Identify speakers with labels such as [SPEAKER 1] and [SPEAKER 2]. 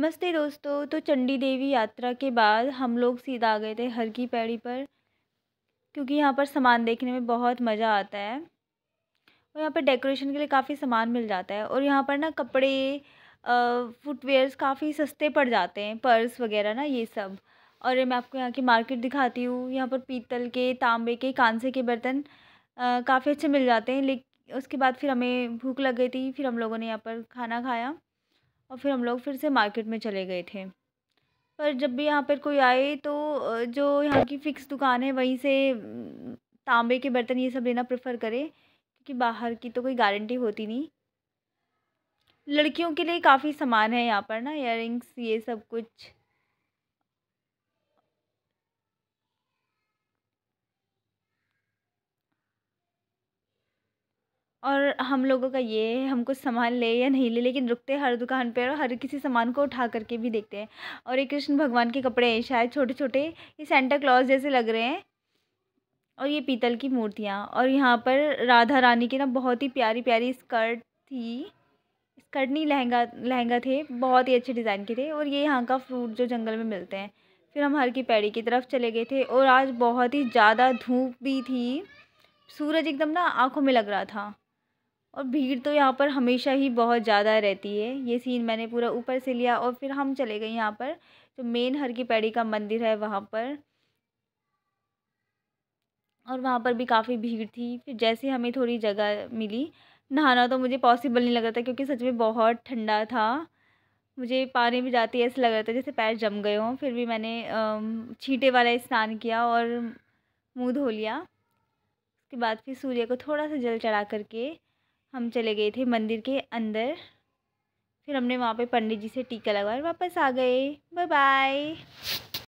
[SPEAKER 1] नमस्ते दोस्तों तो चंडी देवी यात्रा के बाद हम लोग सीधा आ गए थे हर की पैड़ी पर क्योंकि यहाँ पर सामान देखने में बहुत मज़ा आता है और यहाँ पर डेकोरेशन के लिए काफ़ी सामान मिल जाता है और यहाँ पर ना कपड़े फुटवेयर्स काफ़ी सस्ते पड़ जाते हैं पर्स वगैरह ना ये सब और मैं आपको यहाँ की मार्केट दिखाती हूँ यहाँ पर पीतल के तांबे के कांसे के बर्तन काफ़ी अच्छे मिल जाते हैं लेकिन उसके बाद फिर हमें भूख लग गई थी फिर हम लोगों ने यहाँ पर खाना खाया और फिर हम लोग फिर से मार्केट में चले गए थे पर जब भी यहाँ पर कोई आए तो जो यहाँ की फ़िक्स दुकान है वहीं से तांबे के बर्तन ये सब लेना प्रेफर करें क्योंकि बाहर की तो कोई गारंटी होती नहीं लड़कियों के लिए काफ़ी सामान है यहाँ पर ना इयर ये सब कुछ और हम लोगों का ये है हम कुछ सामान ले या नहीं ले लेकिन रुकते हर दुकान पर और हर किसी सामान को उठा करके भी देखते हैं और ये कृष्ण भगवान के कपड़े हैं शायद छोटे छोटे ये सेंटा क्लॉज जैसे लग रहे हैं और ये पीतल की मूर्तियाँ और यहाँ पर राधा रानी की ना बहुत ही प्यारी प्यारी स्कर्ट थी स्कर्ट नहीं लहंगा लहंगा थे बहुत ही अच्छे डिज़ाइन के थे और ये यहाँ का फ्रूट जो जंगल में मिलते हैं फिर हम हर की पैड़ी की तरफ चले गए थे और आज बहुत ही ज़्यादा धूप भी थी सूरज एकदम ना आँखों में लग रहा था और भीड़ तो यहाँ पर हमेशा ही बहुत ज़्यादा रहती है ये सीन मैंने पूरा ऊपर से लिया और फिर हम चले गए यहाँ पर जो मेन हर की पैड़ी का मंदिर है वहाँ पर और वहाँ पर भी काफ़ी भीड़ थी फिर जैसे हमें थोड़ी जगह मिली नहाना तो मुझे पॉसिबल नहीं लग रहा था क्योंकि सच में बहुत ठंडा था मुझे पानी में जाती ऐसे लग रहा था जैसे पैर जम गए हों फिर भी मैंने छींटे वाला स्नान किया और मुँह धो लिया उसके बाद फिर सूर्य को थोड़ा सा जल चढ़ा करके हम चले गए थे मंदिर के अंदर फिर हमने वहाँ पे पंडित जी से टीका लगवाया वापस आ गए बाय बाय